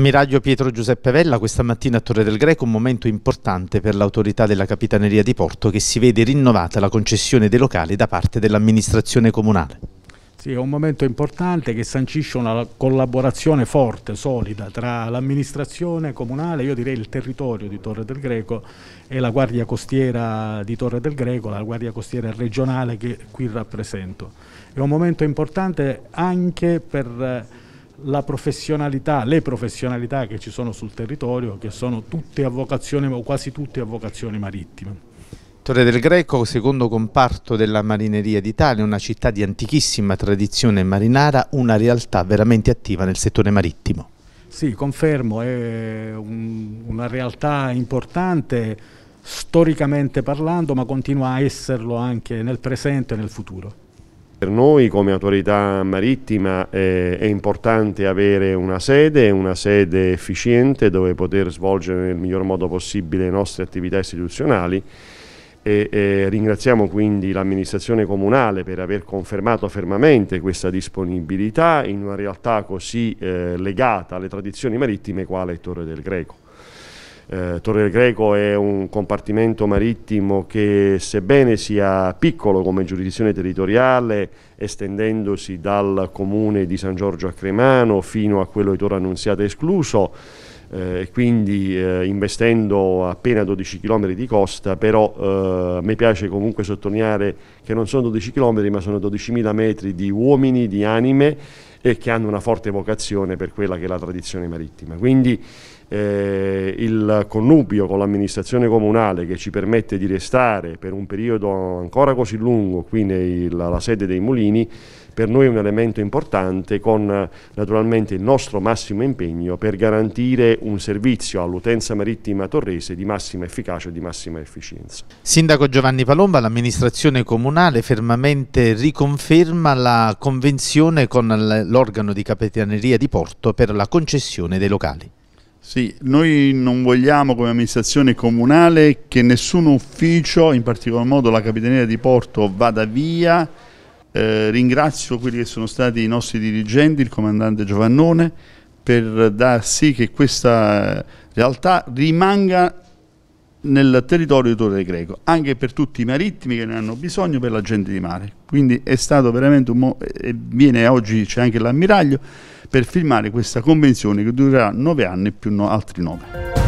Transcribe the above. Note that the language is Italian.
Ammiraglio Pietro Giuseppe Vella, questa mattina a Torre del Greco un momento importante per l'autorità della Capitaneria di Porto che si vede rinnovata la concessione dei locali da parte dell'amministrazione comunale. Sì, è un momento importante che sancisce una collaborazione forte, solida tra l'amministrazione comunale, io direi il territorio di Torre del Greco e la Guardia Costiera di Torre del Greco, la Guardia Costiera regionale che qui rappresento. È un momento importante anche per eh, la professionalità, le professionalità che ci sono sul territorio, che sono tutte a vocazione, o quasi tutte a vocazione marittima. Torre del Greco, secondo comparto della marineria d'Italia, una città di antichissima tradizione marinara, una realtà veramente attiva nel settore marittimo. Sì, confermo, è un, una realtà importante storicamente parlando, ma continua a esserlo anche nel presente e nel futuro. Per noi come autorità marittima eh, è importante avere una sede, una sede efficiente dove poter svolgere nel miglior modo possibile le nostre attività istituzionali e, e ringraziamo quindi l'amministrazione comunale per aver confermato fermamente questa disponibilità in una realtà così eh, legata alle tradizioni marittime quale Torre del Greco. Eh, Torre del Greco è un compartimento marittimo che sebbene sia piccolo come giurisdizione territoriale, estendendosi dal comune di San Giorgio a Cremano fino a quello di Torre Annunziata escluso, eh, quindi eh, investendo appena 12 km di costa, però eh, a piace comunque sottolineare che non sono 12 km ma sono 12.000 metri di uomini, di anime e che hanno una forte vocazione per quella che è la tradizione marittima. Quindi eh, il connubio con l'amministrazione comunale che ci permette di restare per un periodo ancora così lungo qui nella sede dei mulini per noi è un elemento importante con naturalmente il nostro massimo impegno per garantire un servizio all'utenza marittima torrese di massima efficacia e di massima efficienza. Sindaco Giovanni Palomba, l'amministrazione comunale fermamente riconferma la convenzione con l'organo di capitaneria di porto per la concessione dei locali. Sì, noi non vogliamo come amministrazione comunale che nessun ufficio, in particolar modo la Capitaneria di Porto, vada via. Eh, ringrazio quelli che sono stati i nostri dirigenti, il comandante Giovannone, per dar sì che questa realtà rimanga nel territorio di Torre Greco, anche per tutti i marittimi che ne hanno bisogno per la gente di mare. Quindi è stato veramente un mo- e viene oggi c'è anche l'ammiraglio per firmare questa convenzione che durerà nove anni più no- altri nove.